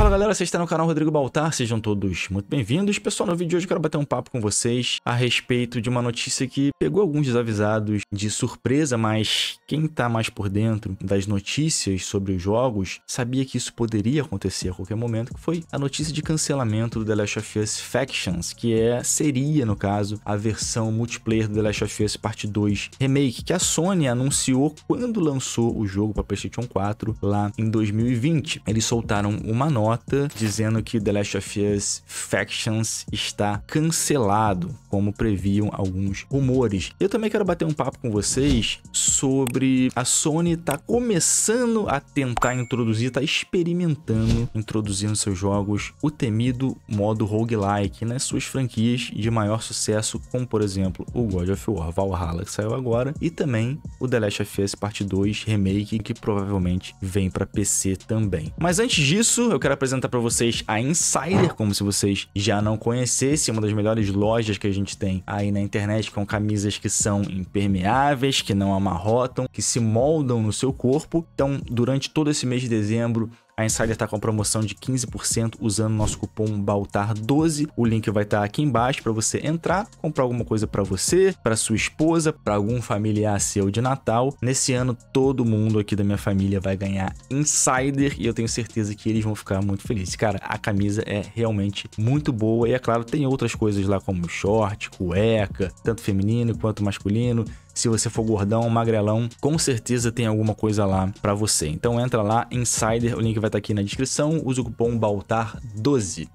Fala galera, vocês estão no canal Rodrigo Baltar, sejam todos muito bem-vindos. Pessoal, no vídeo de hoje eu quero bater um papo com vocês a respeito de uma notícia que pegou alguns desavisados de surpresa, mas quem tá mais por dentro das notícias sobre os jogos sabia que isso poderia acontecer a qualquer momento, que foi a notícia de cancelamento do The Last of Us Factions, que é, seria, no caso, a versão multiplayer do The Last of Us Parte 2 Remake, que a Sony anunciou quando lançou o jogo para PlayStation 4 lá em 2020. Eles soltaram uma nota nota dizendo que The Last of Us Factions está cancelado, como previam alguns rumores. Eu também quero bater um papo com vocês sobre a Sony tá começando a tentar introduzir, tá experimentando introduzir nos seus jogos o temido modo roguelike nas né? suas franquias de maior sucesso, como por exemplo o God of War Valhalla que saiu agora e também o The Last of Us Part 2 Remake que provavelmente vem para PC também. Mas antes disso, eu quero apresentar para vocês a Insider, como se vocês já não conhecessem, uma das melhores lojas que a gente tem aí na internet com camisas que são impermeáveis, que não amarram derrotam, que se moldam no seu corpo. Então, durante todo esse mês de dezembro, a Insider está com a promoção de 15% usando nosso cupom BALTAR12. O link vai estar tá aqui embaixo para você entrar, comprar alguma coisa para você, para sua esposa, para algum familiar seu de Natal. Nesse ano, todo mundo aqui da minha família vai ganhar Insider e eu tenho certeza que eles vão ficar muito felizes. Cara, a camisa é realmente muito boa e, é claro, tem outras coisas lá como short, cueca, tanto feminino quanto masculino. Se você for gordão, magrelão, com certeza tem alguma coisa lá para você. Então entra lá, Insider, o link vai estar tá aqui na descrição, usa o cupom BALTAR12.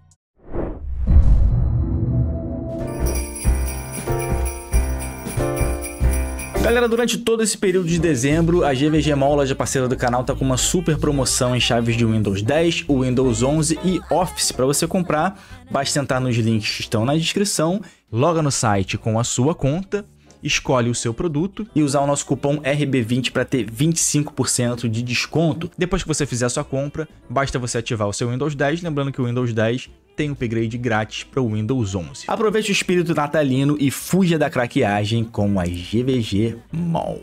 Galera, durante todo esse período de dezembro, a GVG Mall, loja parceira do canal, tá com uma super promoção em chaves de Windows 10, Windows 11 e Office para você comprar. Basta entrar nos links que estão na descrição, loga no site com a sua conta escolhe o seu produto e usar o nosso cupom RB20 para ter 25% de desconto. Depois que você fizer a sua compra, basta você ativar o seu Windows 10, lembrando que o Windows 10 tem upgrade grátis para o Windows 11. Aproveite o espírito natalino e fuja da craqueagem com a GVG Mall.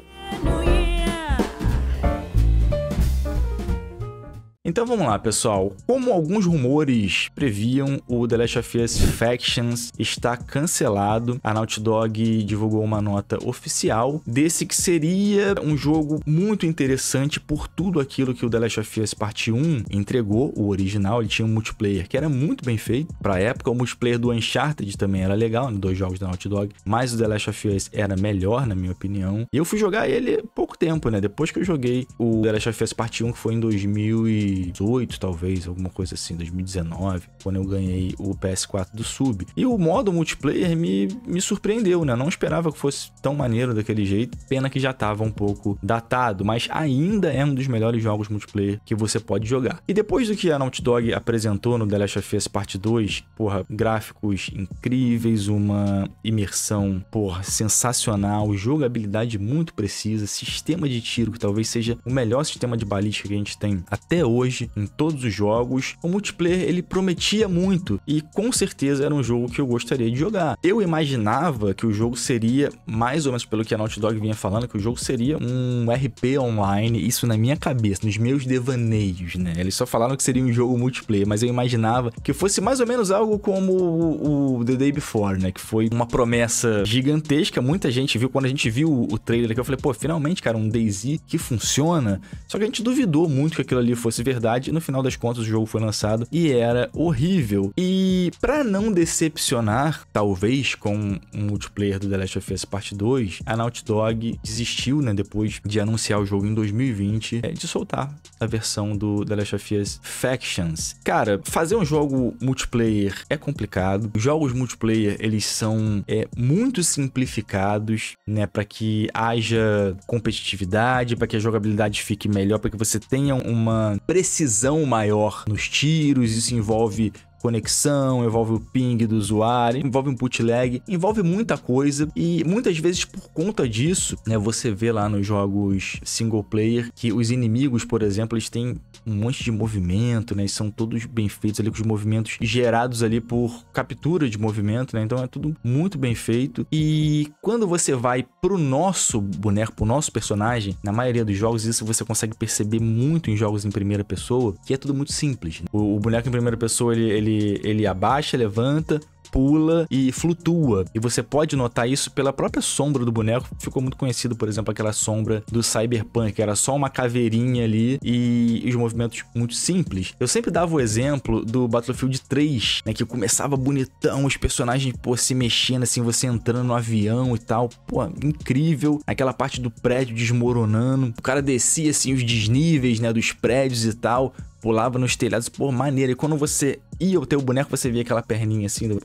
Então vamos lá, pessoal. Como alguns rumores previam, o The Last of Us Factions está cancelado. A Naughty Dog divulgou uma nota oficial desse que seria um jogo muito interessante por tudo aquilo que o The Last of Us Parte 1 entregou, o original. Ele tinha um multiplayer que era muito bem feito para época. O multiplayer do Uncharted também era legal, né? dois jogos da Naughty Dog, mas o The Last of Us era melhor, na minha opinião. E eu fui jogar ele pouco tempo, né? Depois que eu joguei o The Last of Us Parte 1, que foi em 2000 e 2018, talvez, alguma coisa assim, 2019, quando eu ganhei o PS4 do Sub. E o modo multiplayer me, me surpreendeu, né? Não esperava que fosse tão maneiro daquele jeito. Pena que já tava um pouco datado, mas ainda é um dos melhores jogos multiplayer que você pode jogar. E depois do que a Naughty Dog apresentou no The Last of Us Part 2, porra, gráficos incríveis, uma imersão, porra, sensacional, jogabilidade muito precisa, sistema de tiro que talvez seja o melhor sistema de balística que a gente tem até hoje hoje em todos os jogos. O multiplayer ele prometia muito e com certeza era um jogo que eu gostaria de jogar. Eu imaginava que o jogo seria mais ou menos pelo que a Naughty Dog vinha falando, que o jogo seria um RP online, isso na minha cabeça, nos meus devaneios, né? Eles só falaram que seria um jogo multiplayer, mas eu imaginava que fosse mais ou menos algo como o, The Day Before, né? Que foi uma promessa gigantesca, muita gente viu quando a gente viu o, trailer aqui, eu falei, pô, finalmente, cara, um Daisy que funciona. Só que a gente duvidou muito que aquilo ali fosse verdade. No final das contas, o jogo foi lançado e era horrível. E para não decepcionar, talvez, com o multiplayer do The Last of Us Parte 2, a Naughty Dog desistiu, né, depois de anunciar o jogo em 2020, é, de soltar a versão do The Last of Us Factions. Cara, fazer um jogo multiplayer é complicado. Jogos multiplayer, eles são é, muito simplificados, né, para que haja competitividade, para que a jogabilidade fique melhor, para que você tenha uma precisão maior nos tiros, isso envolve conexão, envolve o ping do usuário, envolve um put lag, envolve muita coisa e muitas vezes por conta disso, né, você vê lá nos jogos single player que os inimigos, por exemplo, eles têm um monte de movimento, né, e são todos bem feitos ali com os movimentos gerados ali por captura de movimento, né? Então é tudo muito bem feito. E quando você vai pro nosso boneco, pro nosso personagem, na maioria dos jogos isso você consegue perceber muito em jogos em primeira pessoa, que é tudo muito simples. Né. O, o boneco em primeira pessoa ele, ele ele, abaixa, levanta, pula e flutua. E você pode notar isso pela própria sombra do boneco. Ficou muito conhecido, por exemplo, aquela sombra do Cyberpunk, que era só uma caveirinha ali e os movimentos muito simples. Eu sempre dava o exemplo do Battlefield 3, né, que começava bonitão, os personagens pô, se mexendo assim, você entrando no avião e tal. Pô, incrível. Aquela parte do prédio desmoronando. O cara descia assim os desníveis, né, dos prédios e tal pulava nos telhados, por maneira. E quando você ia o teu boneco, você via aquela perninha assim, do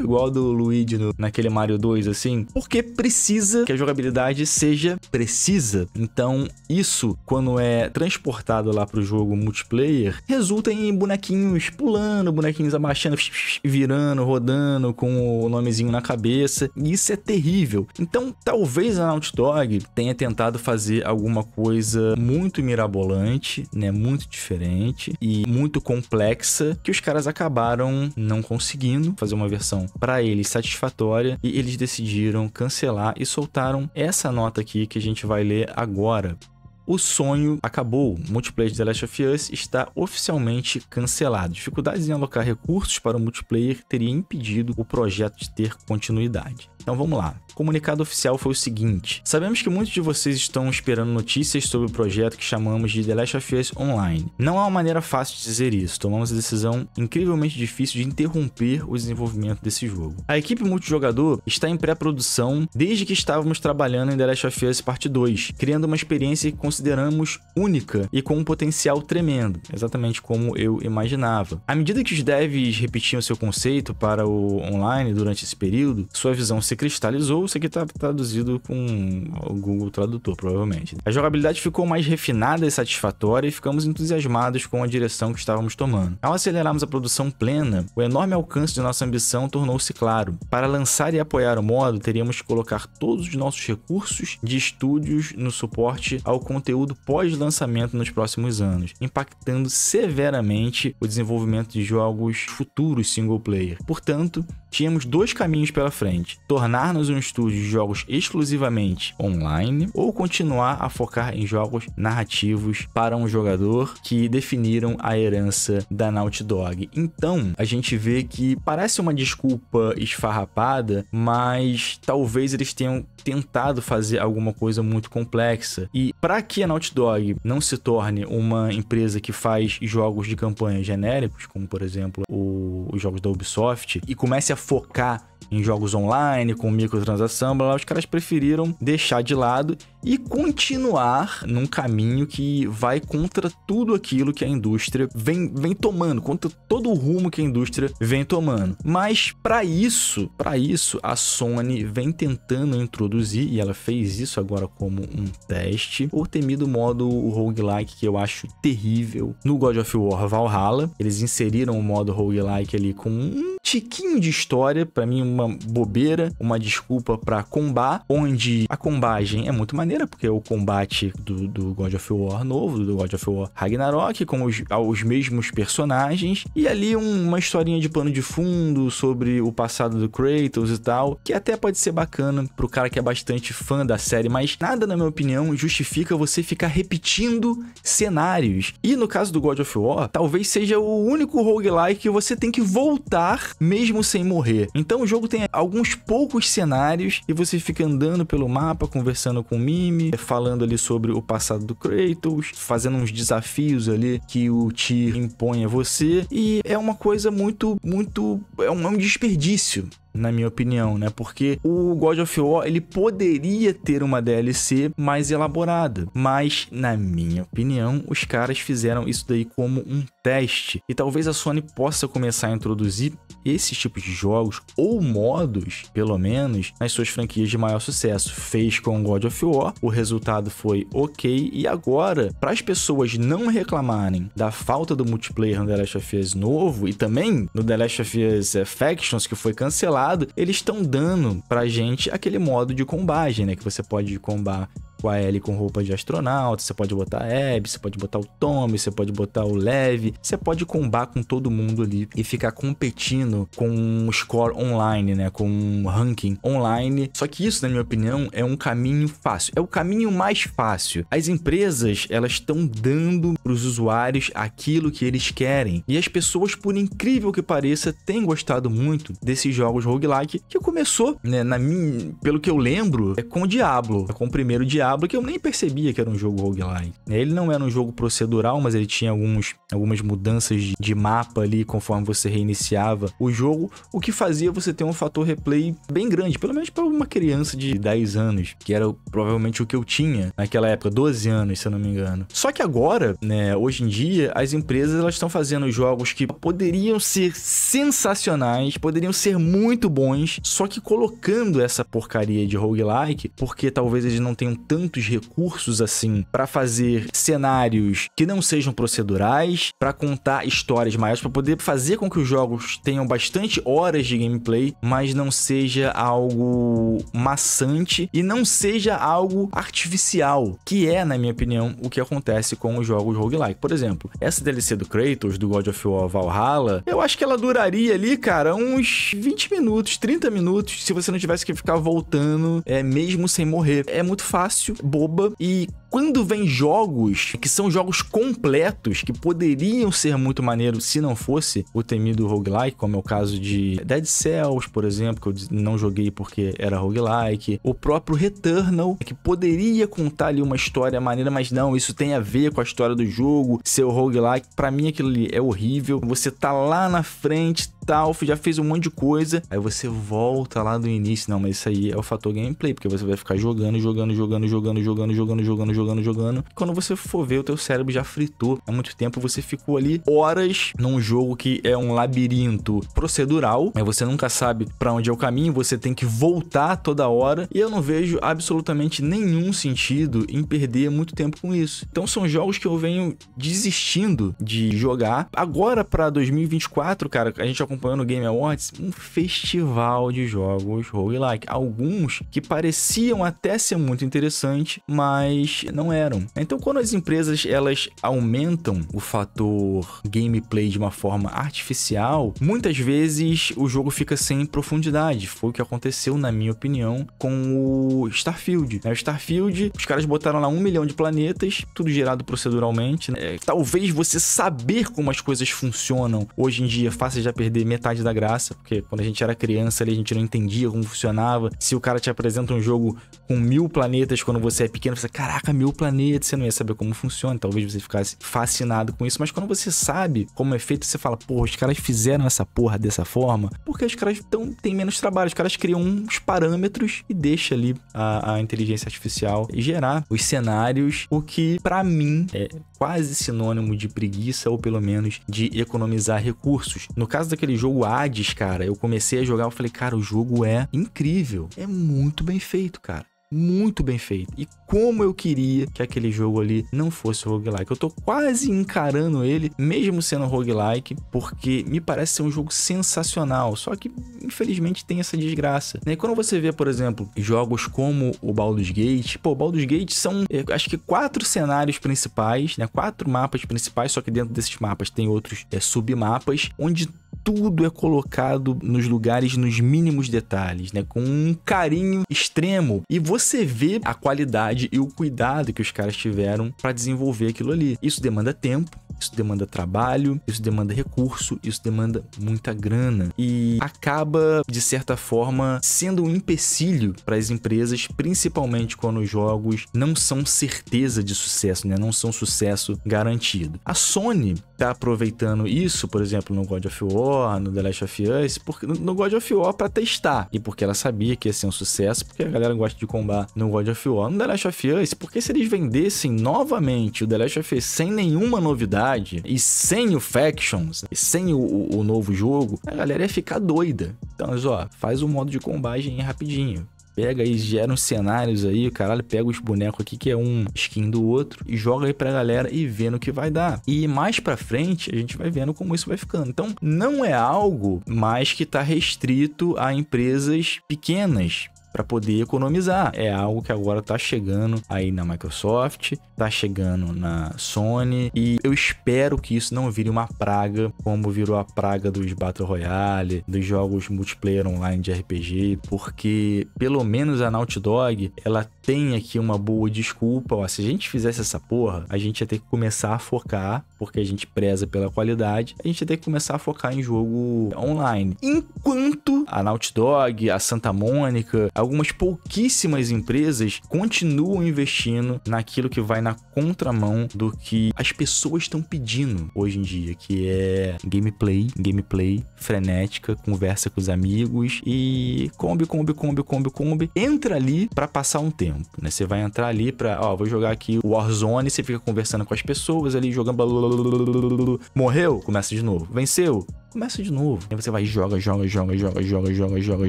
igual do Luigi no, naquele Mario 2, assim, porque precisa que a jogabilidade seja precisa. Então, isso, quando é transportado lá pro jogo multiplayer, resulta em bonequinhos pulando, bonequinhos abaixando, virando, rodando, com o nomezinho na cabeça. E isso é terrível. Então, talvez a Naughty Dog tenha tentado fazer alguma coisa muito mirabolante, né? Muito diferente e muito complexa, que os caras acabaram não conseguindo fazer fazer uma versão para eles satisfatória e eles decidiram cancelar e soltaram essa nota aqui que a gente vai ler agora. O sonho acabou. O multiplayer de The Last of Us está oficialmente cancelado. Dificuldades em alocar recursos para o multiplayer teria impedido o projeto de ter continuidade. Então vamos lá. O comunicado oficial foi o seguinte: Sabemos que muitos de vocês estão esperando notícias sobre o projeto que chamamos de The Last of Us Online. Não há uma maneira fácil de dizer isso. Tomamos a decisão incrivelmente difícil de interromper o desenvolvimento desse jogo. A equipe multijogador está em pré-produção desde que estávamos trabalhando em The Last of Us Parte 2, criando uma experiência que consideramos única e com um potencial tremendo, exatamente como eu imaginava. À medida que os devs repetiam seu conceito para o online durante esse período, sua visão se cristalizou, isso aqui está traduzido com o Google Tradutor, provavelmente. A jogabilidade ficou mais refinada e satisfatória e ficamos entusiasmados com a direção que estávamos tomando. Ao acelerarmos a produção plena, o enorme alcance de nossa ambição tornou-se claro. Para lançar e apoiar o modo, teríamos que colocar todos os nossos recursos de estúdios no suporte ao conteúdo pós-lançamento nos próximos anos, impactando severamente o desenvolvimento de jogos futuros single player. Portanto, tínhamos dois caminhos pela frente: tornar-nos um estúdio de jogos exclusivamente online ou continuar a focar em jogos narrativos para um jogador que definiram a herança da Naughty Dog. Então, a gente vê que parece uma desculpa esfarrapada, mas talvez eles tenham tentado fazer alguma coisa muito complexa. E para que a Naughty Dog não se torne uma empresa que faz jogos de campanha genéricos, como por exemplo o, os jogos da Ubisoft, e comece a focar em jogos online, com microtransação, blá, blá, os caras preferiram deixar de lado e continuar num caminho que vai contra tudo aquilo que a indústria vem, vem tomando, contra todo o rumo que a indústria vem tomando. Mas para isso, para isso a Sony vem tentando introduzir e ela fez isso agora como um teste, o temido modo roguelike que eu acho terrível no God of War Valhalla. Eles inseriram o modo roguelike ali com um tiquinho de história, para mim uma bobeira, uma desculpa para combar, onde a combagem é muito maneira maneira, porque o combate do, do God of War novo, do God of War Ragnarok, com os, os mesmos personagens, e ali um, uma historinha de plano de fundo sobre o passado do Kratos e tal, que até pode ser bacana pro cara que é bastante fã da série, mas nada, na minha opinião, justifica você ficar repetindo cenários. E no caso do God of War, talvez seja o único roguelike que você tem que voltar mesmo sem morrer. Então o jogo tem alguns poucos cenários e você fica andando pelo mapa, conversando com o falando ali sobre o passado do Kratos, fazendo uns desafios ali que o Tyr impõe a você. E é uma coisa muito, muito. É um, é um desperdício na minha opinião, né? Porque o God of War ele poderia ter uma DLC mais elaborada, mas na minha opinião, os caras fizeram isso daí como um teste e talvez a Sony possa começar a introduzir esses tipos de jogos ou modos, pelo menos, nas suas franquias de maior sucesso. Fez com God of War, o resultado foi ok e agora, para as pessoas não reclamarem da falta do multiplayer no The Last of Us novo e também no The Last of Us eh, Factions que foi cancelado, eles estão dando pra gente aquele modo de combagem, né, que você pode combar com a Ellie, com roupa de astronauta, você pode botar a Abby, você pode botar o Tommy, você pode botar o Lev, você pode combar com todo mundo ali e ficar competindo com um score online, né, com um ranking online. Só que isso, na minha opinião, é um caminho fácil, é o caminho mais fácil. As empresas, elas estão dando para os usuários aquilo que eles querem. E as pessoas, por incrível que pareça, têm gostado muito desses jogos roguelike que começou, né, na minha, pelo que eu lembro, é com o Diablo, é com o primeiro Diablo Diablo, que eu nem percebia que era um jogo roguelike. Ele não era um jogo procedural, mas ele tinha alguns, algumas mudanças de, de mapa ali conforme você reiniciava o jogo, o que fazia você ter um fator replay bem grande, pelo menos para uma criança de 10 anos, que era provavelmente o que eu tinha naquela época, 12 anos, se eu não me engano. Só que agora, né, hoje em dia, as empresas elas estão fazendo jogos que poderiam ser sensacionais, poderiam ser muito bons, só que colocando essa porcaria de roguelike, porque talvez eles não tenham tanto tantos recursos assim para fazer cenários que não sejam procedurais, para contar histórias maiores, para poder fazer com que os jogos tenham bastante horas de gameplay, mas não seja algo maçante e não seja algo artificial, que é, na minha opinião, o que acontece com os jogos roguelike. Por exemplo, essa DLC do Kratos, do God of War Valhalla, eu acho que ela duraria ali, cara, uns 20 minutos, 30 minutos, se você não tivesse que ficar voltando, é mesmo sem morrer. É muito fácil fácil, boba e quando vem jogos que são jogos completos, que poderiam ser muito maneiros se não fosse o temido roguelike, como é o caso de Dead Cells, por exemplo, que eu não joguei porque era roguelike, o próprio Returnal, que poderia contar ali uma história maneira, mas não, isso tem a ver com a história do jogo, seu roguelike, para mim aquilo ali é horrível. Você tá lá na frente, tal já fez um monte de coisa. Aí você volta lá do início. Não, mas isso aí é o fator gameplay, porque você vai ficar jogando, jogando, jogando, jogando, jogando, jogando, jogando, jogando, jogando. E quando você for ver, o teu cérebro já fritou. Há muito tempo você ficou ali horas num jogo que é um labirinto procedural. Aí você nunca sabe para onde é o caminho, você tem que voltar toda hora. E eu não vejo absolutamente nenhum sentido em perder muito tempo com isso. Então são jogos que eu venho desistindo de jogar. Agora para 2024, cara, a gente acompanha acompanhando o Game Awards, um festival de jogos roguelike. Alguns que pareciam até ser muito interessante, mas não eram. Então, quando as empresas elas aumentam o fator gameplay de uma forma artificial, muitas vezes o jogo fica sem profundidade. Foi o que aconteceu, na minha opinião, com o Starfield. Né, o Starfield, os caras botaram lá um milhão de planetas, tudo gerado proceduralmente. Né? É, talvez você saber como as coisas funcionam hoje em dia faça já perder metade da graça, porque quando a gente era criança ali, a gente não entendia como funcionava. Se o cara te apresenta um jogo com mil planetas quando você é pequeno, você caraca, mil planetas, você não ia saber como funciona. Talvez você ficasse fascinado com isso, mas quando você sabe como é feito, você fala, porra, os caras fizeram essa porra dessa forma, porque os caras tão, têm menos trabalho, os caras criam uns parâmetros e deixa ali a, a inteligência artificial gerar os cenários, o que para mim é quase sinônimo de preguiça ou pelo menos de economizar recursos. No caso daquele jogo Hades, cara, eu comecei a jogar, eu falei, cara, o jogo é incrível, é muito bem feito, cara muito bem feito. E como eu queria que aquele jogo ali não fosse roguelike. Eu tô quase encarando ele, mesmo sendo roguelike, porque me parece ser um jogo sensacional. Só que, infelizmente, tem essa desgraça. Né? quando você vê, por exemplo, jogos como o Baldur's Gate, pô, Baldur's Gate são, eh, acho que, quatro cenários principais, né? Quatro mapas principais, só que dentro desses mapas tem outros é, submapas, onde tudo é colocado nos lugares, nos mínimos detalhes, né? Com um carinho extremo. E você vê a qualidade e o cuidado que os caras tiveram para desenvolver aquilo ali. Isso demanda tempo, isso demanda trabalho, isso demanda recurso, isso demanda muita grana e acaba, de certa forma, sendo um empecilho para as empresas, principalmente quando os jogos não são certeza de sucesso, né? não são sucesso garantido. A Sony está aproveitando isso, por exemplo, no God of War, no The Last of Us, porque, no God of War para testar e porque ela sabia que ia ser um sucesso, porque a galera gosta de combar no God of War. No The Last of Us, porque se eles vendessem novamente o The Last of Us sem nenhuma novidade, e sem o Factions, sem o, o, novo jogo, a galera ia ficar doida. Então, ó, faz o um modo de combate aí rapidinho pega e gera uns cenários aí, caralho, pega os bonecos aqui que é um skin do outro e joga aí pra galera e vê no que vai dar. E mais pra frente a gente vai vendo como isso vai ficando. Então não é algo mais que tá restrito a empresas pequenas, para poder economizar. É algo que agora está chegando aí na Microsoft, está chegando na Sony e eu espero que isso não vire uma praga como virou a praga dos Battle Royale, dos jogos multiplayer online de RPG, porque pelo menos a Naughty Dog, ela tem aqui uma boa desculpa. Ó, se a gente fizesse essa porra, a gente ia ter que começar a focar, porque a gente preza pela qualidade, a gente ia ter que começar a focar em jogo online. Enquanto a Naughty Dog, a Santa Mônica, algumas pouquíssimas empresas continuam investindo naquilo que vai na contramão do que as pessoas estão pedindo hoje em dia, que é gameplay, gameplay frenética, conversa com os amigos e combi, combi, combi, combi, combi, entra ali para passar um tempo né? Você vai entrar ali pra, ó, vou jogar aqui o Warzone, você fica conversando com as pessoas ali, jogando... Morreu? Começa de novo. Venceu? começa de novo. Aí você vai joga, joga, joga, joga, joga, joga, joga,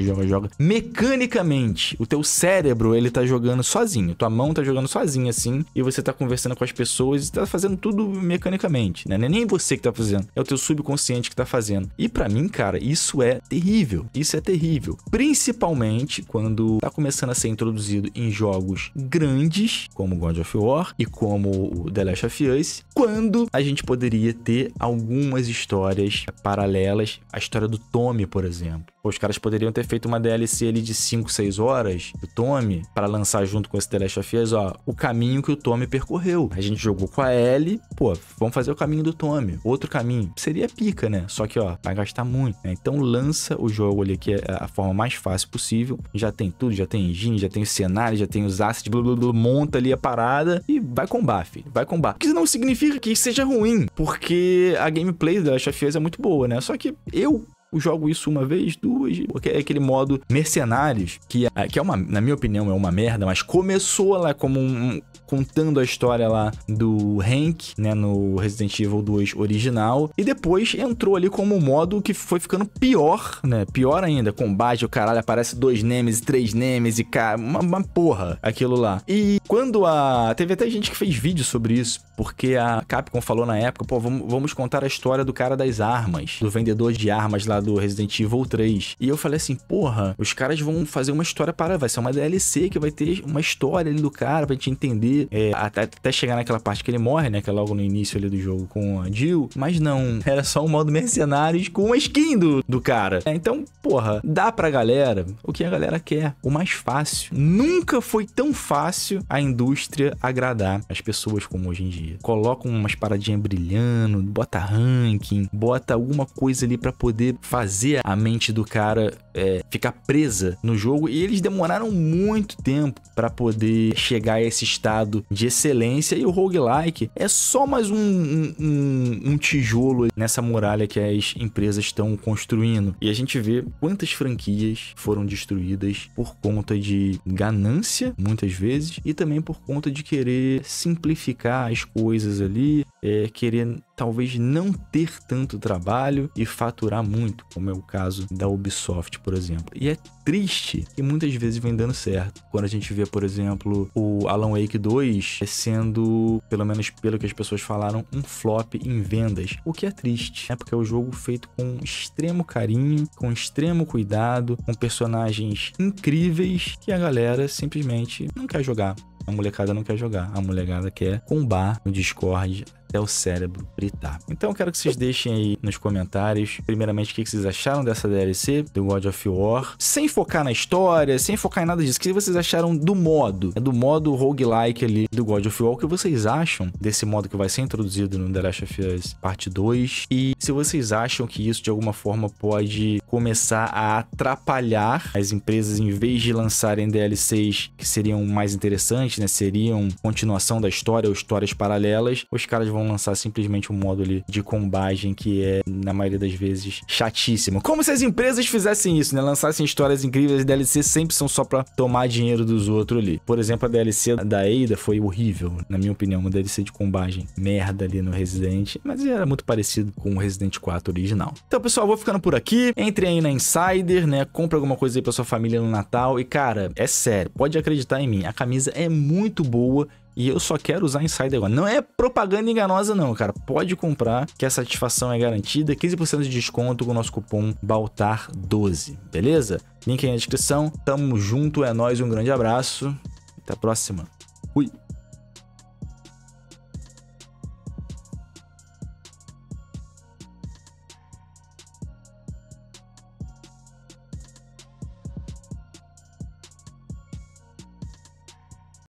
joga, joga. Mecanicamente, o teu cérebro, ele tá jogando sozinho. Tua mão tá jogando sozinha, assim, e você tá conversando com as pessoas e tá fazendo tudo mecanicamente, né? Não é nem você que tá fazendo, é o teu subconsciente que tá fazendo. E para mim, cara, isso é terrível. Isso é terrível. Principalmente quando tá começando a ser introduzido em jogos grandes, como God of War e como The Last of Us, quando a gente poderia ter algumas histórias paralelas paralelas à história do Tommy, por exemplo os caras poderiam ter feito uma DLC ali de 5, 6 horas do Tommy para lançar junto com esse The Last of Us, ó, o caminho que o Tommy percorreu. A gente jogou com a L. pô, vamos fazer o caminho do Tommy. Outro caminho seria pica, né? Só que, ó, vai gastar muito, né? Então lança o jogo ali que é a forma mais fácil possível. Já tem tudo, já tem engine, já tem o cenário, já tem os assets, blá, blá, blá, monta ali a parada e vai combar, filho. Vai combar. Que não significa que seja ruim, porque a gameplay do The Last of Us é muito boa, né? Só que eu eu jogo isso uma vez, duas, porque é aquele modo mercenários, que, é, que é uma, na minha opinião, é uma merda, mas começou lá como um, contando a história lá do Hank, né, no Resident Evil 2 original, e depois entrou ali como um modo que foi ficando pior, né, pior ainda, combate, o caralho, aparece dois Nemesis, três Nemesis, cara, uma, uma porra, aquilo lá. E quando a... teve até gente que fez vídeo sobre isso, porque a Capcom falou na época, pô, vamos, vamos contar a história do cara das armas, do vendedor de armas lá do Resident Evil 3. E eu falei assim, porra, os caras vão fazer uma história para, vai ser uma DLC que vai ter uma história ali do cara pra gente entender é, até, até, chegar naquela parte que ele morre, né? Que é logo no início ali do jogo com a Jill. Mas não, era só um modo mercenários com uma skin do, do cara. É, então, porra, dá pra galera o que a galera quer, o mais fácil. Nunca foi tão fácil a indústria agradar as pessoas como hoje em dia. Colocam umas paradinhas brilhando, bota ranking, bota alguma coisa ali para poder fazer a mente do cara é, ficar presa no jogo. E eles demoraram muito tempo para poder chegar a esse estado de excelência. E o roguelike é só mais um, um, um tijolo nessa muralha que as empresas estão construindo. E a gente vê quantas franquias foram destruídas por conta de ganância, muitas vezes, e também por conta de querer simplificar as coisas ali, é, querer talvez não ter tanto trabalho e faturar muito, como é o caso da Ubisoft, por exemplo. E é triste que muitas vezes vem dando certo. Quando a gente vê, por exemplo, o Alan Wake 2 é sendo, pelo menos pelo que as pessoas falaram, um flop em vendas, o que é triste, é né? porque é um jogo feito com extremo carinho, com extremo cuidado, com personagens incríveis que a galera simplesmente não quer jogar. A molecada não quer jogar, a molecada quer combar no Discord até o cérebro gritar. Então eu quero que vocês deixem aí nos comentários, primeiramente, o que vocês acharam dessa DLC do God of War, sem focar na história, sem focar em nada disso. O que vocês acharam do modo? É do modo roguelike ali do God of War. O que vocês acham desse modo que vai ser introduzido no The Last of Us Parte 2? E se vocês acham que isso de alguma forma pode começar a atrapalhar as empresas em vez de lançarem DLCs que seriam mais interessantes, né? Seriam continuação da história ou histórias paralelas, os caras vão vão lançar simplesmente um modo ali de combagem que é, na maioria das vezes, chatíssimo. Como se as empresas fizessem isso, né? Lançassem histórias incríveis, DLC sempre são só pra tomar dinheiro dos outros ali. Por exemplo, a DLC da Eida foi horrível, na minha opinião, uma DLC de combagem merda ali no Resident, mas era muito parecido com o Resident 4 original. Então, pessoal, vou ficando por aqui. Entre aí na Insider, né? Compre alguma coisa aí pra sua família no Natal. E, cara, é sério, pode acreditar em mim. A camisa é muito boa e eu só quero usar Insider agora. Não é propaganda enganosa não, cara. Pode comprar, que a satisfação é garantida. 15% de desconto com o nosso cupom BALTAR12, beleza? Link aí na descrição. Tamo junto, é nóis, um grande abraço. Até a próxima.